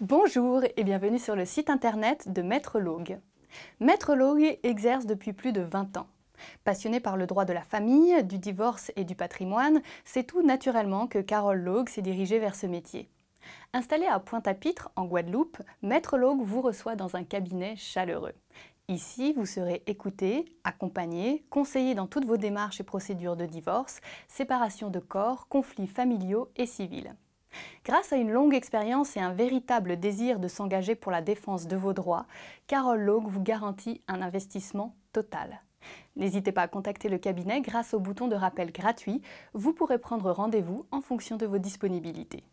Bonjour et bienvenue sur le site internet de Maître Logue. Maître Logue exerce depuis plus de 20 ans. Passionné par le droit de la famille, du divorce et du patrimoine, c'est tout naturellement que Carole Logue s'est dirigée vers ce métier. Installé à Pointe-à-Pitre, en Guadeloupe, Maître Logue vous reçoit dans un cabinet chaleureux. Ici, vous serez écouté, accompagné, conseillé dans toutes vos démarches et procédures de divorce, séparation de corps, conflits familiaux et civils. Grâce à une longue expérience et un véritable désir de s'engager pour la défense de vos droits, Carole Logue vous garantit un investissement total. N'hésitez pas à contacter le cabinet grâce au bouton de rappel gratuit. Vous pourrez prendre rendez-vous en fonction de vos disponibilités.